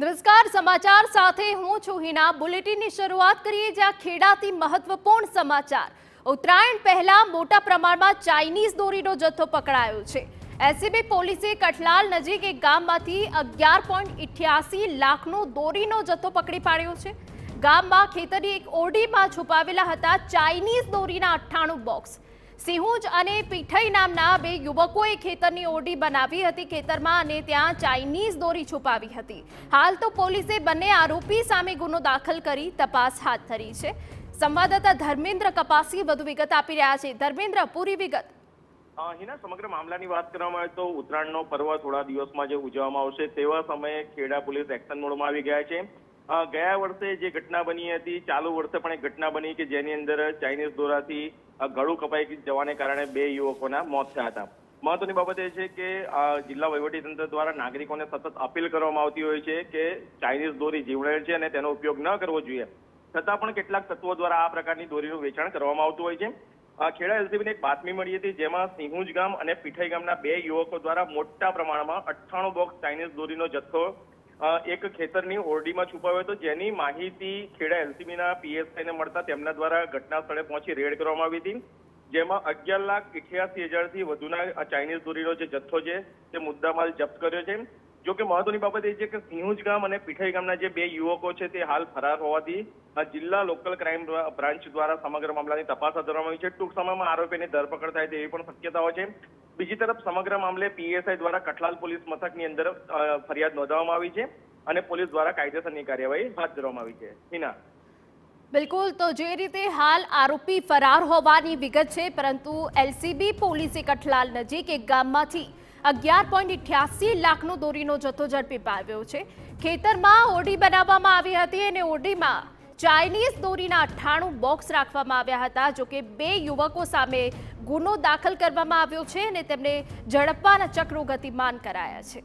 નમસ્કાર સમાચાર સાથે હું છું હિના બુલેટિનની શરૂઆત કરીએ જ્યાં ખેડાથી મહત્વપૂર્ણ સમાચાર ઉત્તરાયણ પહેલા મોટા પ્રમાણમાં ચાઇનીઝ દોરીનો જથ્થો પકડાયો છે એસીબી પોલીસે કઠલાલ નજીક એક ગામમાંથી અગિયાર પોઈન્ટ ઇઠ્યાસી લાખનો દોરીનો જથ્થો પકડી પાડ્યો છે ગામમાં ખેતરની એક ઓરડીમાં છુપાવેલા હતા ચાઇનીઝ દોરીના અઠ્ઠાણું બોક્સ સિંહુજ અને પીઠઈ નામના બે યુવકોએ ખેતરની ઓરડી બનાવી હતી ખેતરમાં અને ત્યાં ચાઇનીઝ દોરી છુપાવી હતી હાલ તો પોલીસે બંને આરોપી સામે ગુનો દાખલ કરી તપાસ હાથ ધરી છે સંવાદદાતા ધર્મેન્દ્ર કપાસી વધુ વિગત આપી રહ્યા છે ધર્મેન્દ્ર પૂરી વિગત હિના સમગ્ર મામલાની વાત કરવામાં આવે તો ઉત્તરાયણનો પર્વ થોડા દિવસમાં જે ઉજવવામાં આવશે તેવા સમયે ખેડા પોલીસ એક્શન મોડમાં આવી ગયા છે ગયા વર્ષે જે ઘટના બની હતી ચાલુ વર્ષે પણ એક ઘટના બની કે જેની અંદર ચાઇનીઝ દોરાથી ગળું કપાઈ જવાને કારણે બે યુવકોના મોત થયા હતા મહત્વની બાબત એ છે કે જિલ્લા વહીવટીતંત્ર દ્વારા નાગરિકોને સતત અપીલ કરવામાં આવતી હોય છે કે ચાઇનીઝ દોરી જીવલેણ છે અને તેનો ઉપયોગ ન કરવો જોઈએ છતાં પણ કેટલાક તત્વો દ્વારા આ પ્રકારની દોરીનું વેચાણ કરવામાં આવતું હોય છે ખેડા એલસીબીને એક બાતમી મળી હતી જેમાં સિંહુજ ગામ અને પીઠાઈ ગામના બે યુવકો દ્વારા મોટા પ્રમાણમાં અઠ્ઠાણું બોક્સ ચાઇનીઝ દોરીનો જથ્થો એક ખેતરની ઓરડીમાં છુપાવ્યો હતો જેની માહિતી ખેડા એલસીબીના પીએસઆઈને મળતા તેમના દ્વારા ઘટના સ્થળે પહોંચી રેડ કરવામાં આવી હતી જેમાં અગિયાર લાખ ઇઠ્યાસી હજારથી વધુના ચાઇનીઝ દોરીનો જે જથ્થો છે તે મુદ્દામાલ જપ્ત કર્યો છે જો કે મહત્વની બાબત એ છે કે સિંહુજ ગામ અને પીઠાઈ ગામના જે બે યુવકો છે તે હાલ ફરાર હોવાથી જિલ્લા લોકલ ક્રાઇમ બ્રાન્ચ દ્વારા સમગ્ર મામલાની તપાસ હાથ ધરવામાં આવી છે ટૂંક સમયમાં આરોપીની ધરપકડ થાય તેવી પણ શક્યતાઓ છે બીજી તરફ સમગ્ર મામલે પીએસઆઈ દ્વારા કઠલાલ પોલીસ મથકની અંદર ફરિયાદ નોંધાવવામાં આવી છે અને પોલીસ દ્વારા કાયદેસરની કાર્યવાહી હાથ ધરવામાં આવી છે હિના બિલકુલ તો જે રીતે હાલ આરોપી ફરાર હોવાની વિગત છે પરંતુ એલસીબી પોલીસે કઠલાલ નજીક એક ગામમાંથી અગિયાર પોઈન્ટ અઠ્યાસી લાખનો દોરીનો જથ્થો ઝડપી પાડ્યો છે ખેતરમાં ઓડી બનાવવામાં આવી હતી અને ઓડીમાં ચાઇનીઝ દોરીના અઠ્ઠાણું બોક્સ રાખવામાં આવ્યા હતા જોકે બે યુવકો સામે ગુનો દાખલ કરવામાં આવ્યો છે અને તેમને ઝડપવાના ચક્રો ગતિમાન કરાયા છે